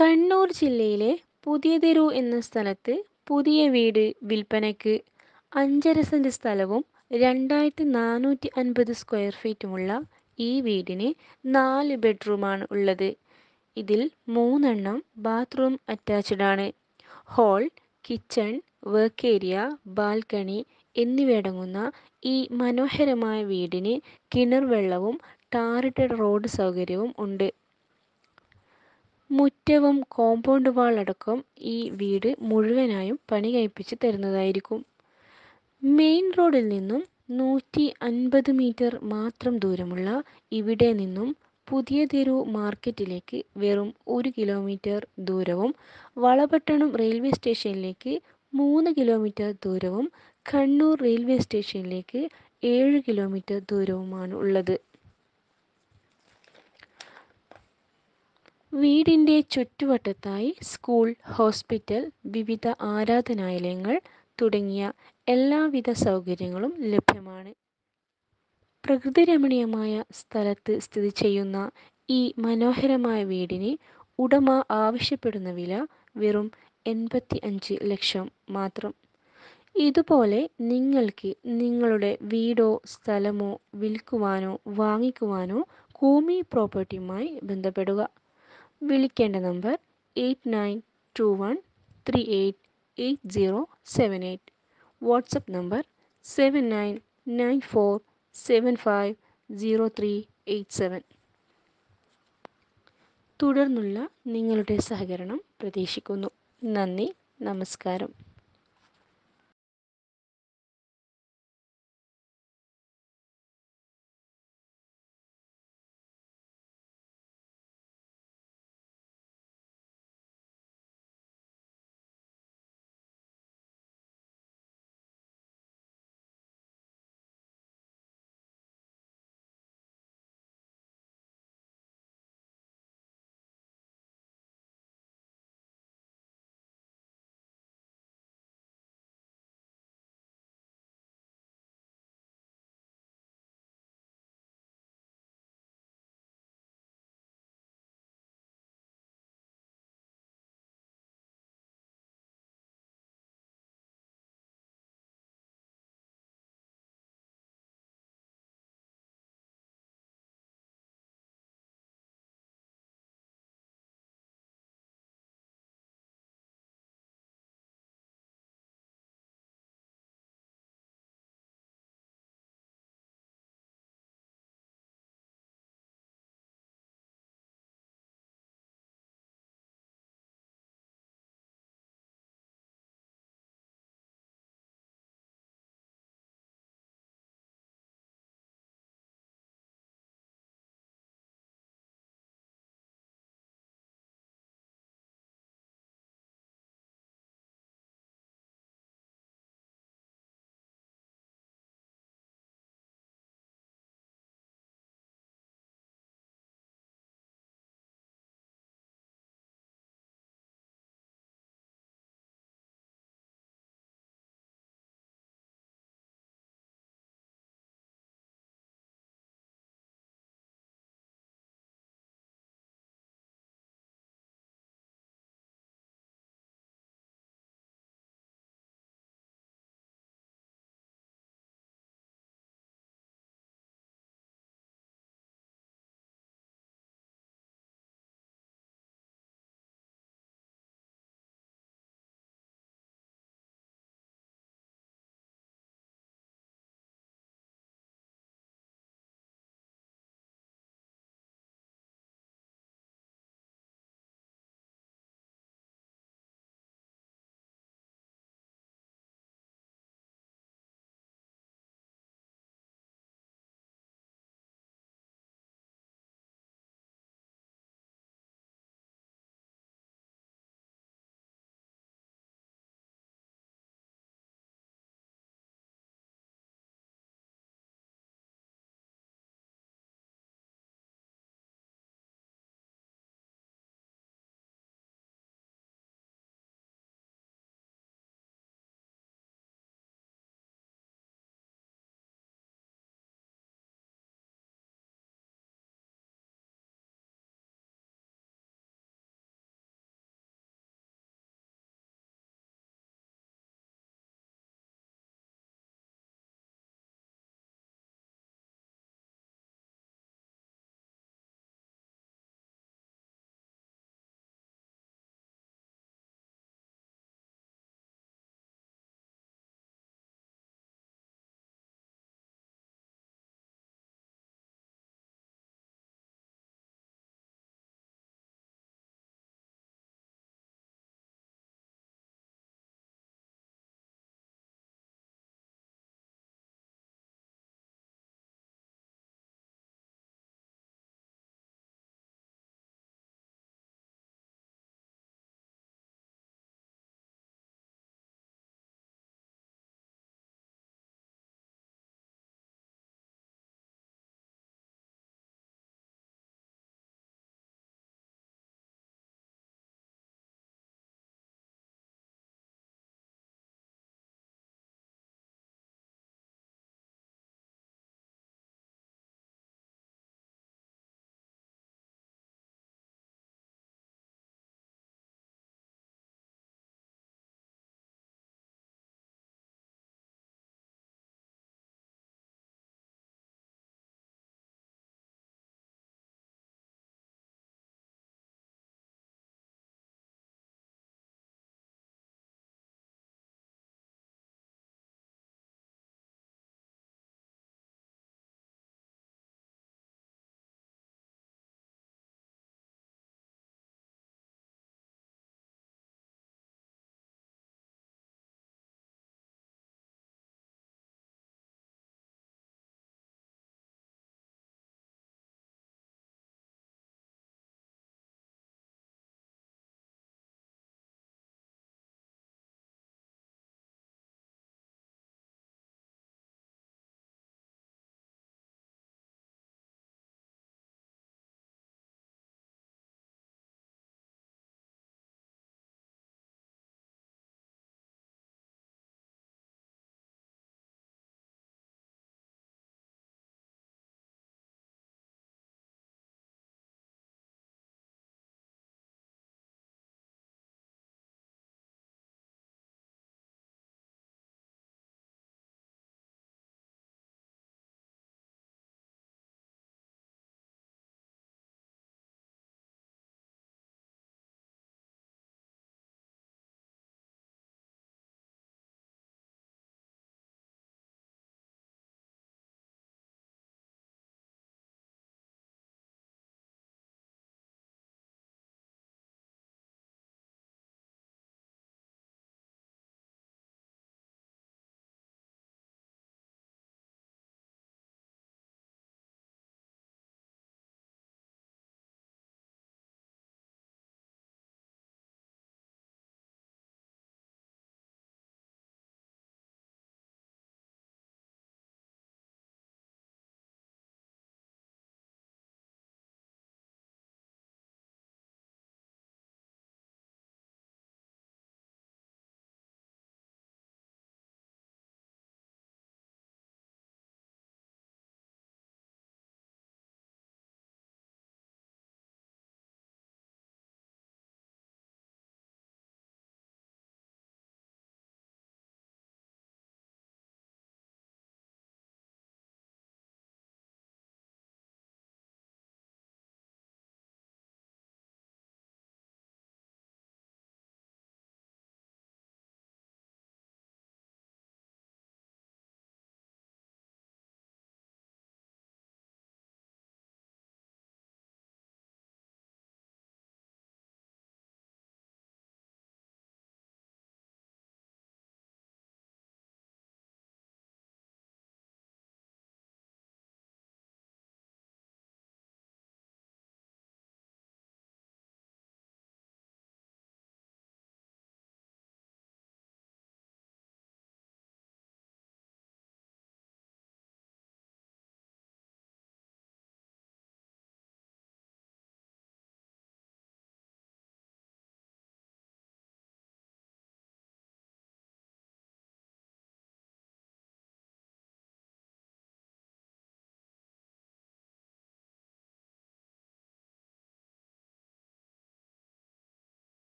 കണ്ണൂർ ജില്ലയിലെ പുതിയതെരു എന്ന സ്ഥലത്ത് പുതിയ വീട് വിൽപ്പനയ്ക്ക് അഞ്ചര സെൻറ്റ് സ്ഥലവും രണ്ടായിരത്തി നാനൂറ്റി അൻപത് സ്ക്വയർ ഫീറ്റുമുള്ള ഈ വീടിന് നാല് ബെഡ്റൂമാണ് ഉള്ളത് ഇതിൽ മൂന്നെണ്ണം ബാത്റൂം അറ്റാച്ച്ഡ് ആണ് hall kitchen work area balcony എന്നിവയടങ്ങുന്ന ഈ മനോഹരമായ വീടിന് കിണർ വെള്ളവും ടാറിട്ട റോഡ് സൗകര്യവും ഉണ്ട് മുറ്റവും കോമ്പൗണ്ട് വാൾ അടക്കം ഈ വീട് മുഴുവനായും പണി കഴിപ്പിച്ച് തരുന്നതായിരിക്കും മെയിൻ റോഡിൽ നിന്നും നൂറ്റി അൻപത് മീറ്റർ മാത്രം ദൂരമുള്ള ഇവിടെ നിന്നും പുതിയ തെരു മാർക്കറ്റിലേക്ക് വെറും ഒരു കിലോമീറ്റർ ദൂരവും വളപട്ടണം റെയിൽവേ സ്റ്റേഷനിലേക്ക് മൂന്ന് കിലോമീറ്റർ ദൂരവും കണ്ണൂർ റെയിൽവേ സ്റ്റേഷനിലേക്ക് ഏഴ് കിലോമീറ്റർ ദൂരവുമാണ് ഉള്ളത് വീടിൻ്റെ ചുറ്റുവട്ടത്തായി സ്കൂൾ ഹോസ്പിറ്റൽ വിവിധ ആരാധനാലയങ്ങൾ തുടങ്ങിയ എല്ലാവിധ സൗകര്യങ്ങളും ലഭ്യമാണ് പ്രകൃതിരമണീയമായ സ്ഥലത്ത് സ്ഥിതി ചെയ്യുന്ന ഈ മനോഹരമായ വീടിന് ഉടമ ആവശ്യപ്പെടുന്ന വില വെറും എൺപത്തി അഞ്ച് ലക്ഷം മാത്രം ഇതുപോലെ നിങ്ങൾക്ക് നിങ്ങളുടെ വീടോ സ്ഥലമോ വിൽക്കുവാനോ വാങ്ങിക്കുവാനോ ഭൂമി പ്രോപ്പർട്ടിയുമായി ബന്ധപ്പെടുക വിളിക്കേണ്ട number eight nine two one three eight eight zero seven eight WhatsApp number seven nine nine four seven five zero three eight seven തുടർന്നുള്ള നിങ്ങളുടെ സഹകരണം പ്രതീക്ഷിക്കുന്നു നന്ദി നമസ്കാരം